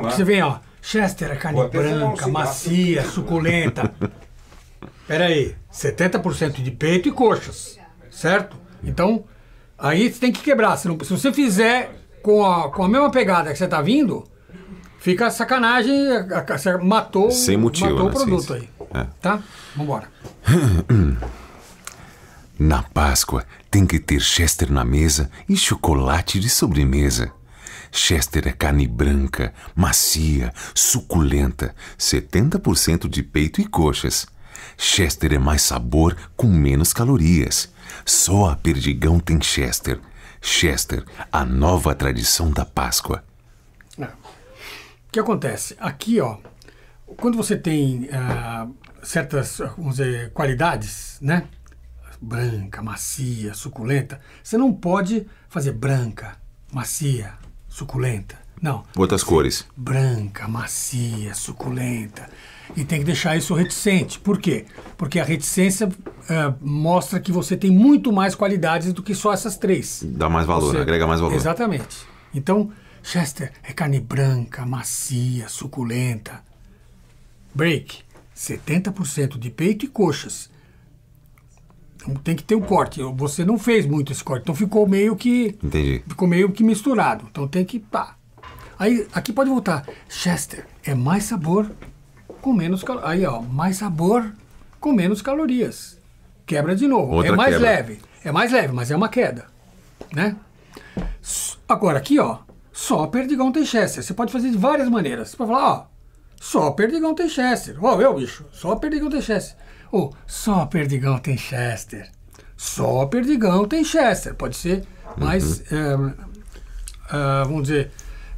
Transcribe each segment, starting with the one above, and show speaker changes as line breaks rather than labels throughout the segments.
lá. Então você vê, ó. Chester, a é carne branca, macia, suculenta. Peraí, 70% de peito e coxas, certo? Então, aí você tem que quebrar. Se, não, se você fizer com a, com a mesma pegada que você tá vindo, fica sacanagem, você matou, Sem motivo, matou né? o produto sim, sim. aí. É. Tá? Vambora.
Na Páscoa, tem que ter Chester na mesa e chocolate de sobremesa. Chester é carne branca, macia, suculenta, 70% de peito e coxas. Chester é mais sabor com menos calorias. Só a Perdigão tem Chester. Chester, a nova tradição da Páscoa.
É. O que acontece? Aqui, ó, quando você tem ah, certas vamos dizer, qualidades, né? Branca, macia, suculenta, você não pode fazer branca, macia, suculenta. Não.
Outras cores.
Branca, macia, suculenta. E tem que deixar isso reticente. Por quê? Porque a reticência é, mostra que você tem muito mais qualidades do que só essas três.
Dá mais valor, você... agrega mais valor.
Exatamente. Então, Chester é carne branca, macia, suculenta. Break, 70% de peito e coxas tem que ter um corte. Você não fez muito esse corte, então ficou meio que. Entendi. Ficou meio que misturado. Então tem que. Pá. Aí, aqui pode voltar. Chester, é mais sabor com menos calorias. Aí, ó, mais sabor com menos calorias. Quebra de novo. Outra é mais quebra. leve. É mais leve, mas é uma queda. Né? Agora aqui, ó, só perdigão tem Chester. Você pode fazer de várias maneiras. Você pode falar, ó, só Perdigão tem Chester. Ó, oh, eu, bicho, só Perdigão tem Chester. Ou oh, só Perdigão tem Chester. Só Perdigão tem Chester. Pode ser mais, uhum. é, é, vamos dizer,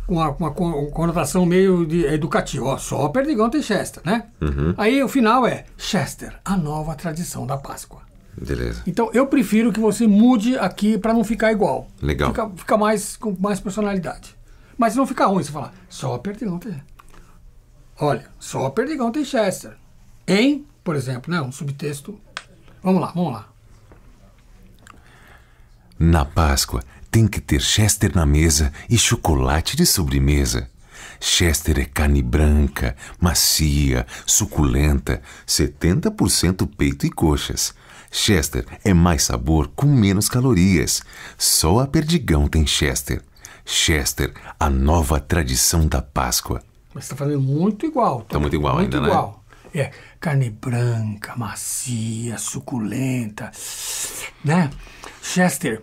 com uma, uma, uma, conotação meio de, educativa. Ó, só Perdigão tem Chester, né? Uhum. Aí o final é Chester, a nova tradição da Páscoa. Beleza. Então eu prefiro que você mude aqui para não ficar igual. Legal. Fica, fica, mais com mais personalidade. Mas não fica ruim você falar só Perdigão tem Chester. Olha, só Perdigão tem Chester. Em, por exemplo, né? Um subtexto. Vamos lá, vamos lá. Na
Páscoa, tem que ter Chester na mesa e chocolate de sobremesa. Chester é carne branca, macia, suculenta, 70% peito e coxas. Chester é mais sabor com menos calorias. Só a Perdigão tem Chester. Chester, a nova tradição da Páscoa.
Mas está fazendo muito igual. Está muito igual muito ainda, né? igual. né? É, carne branca, macia, suculenta, né? Chester,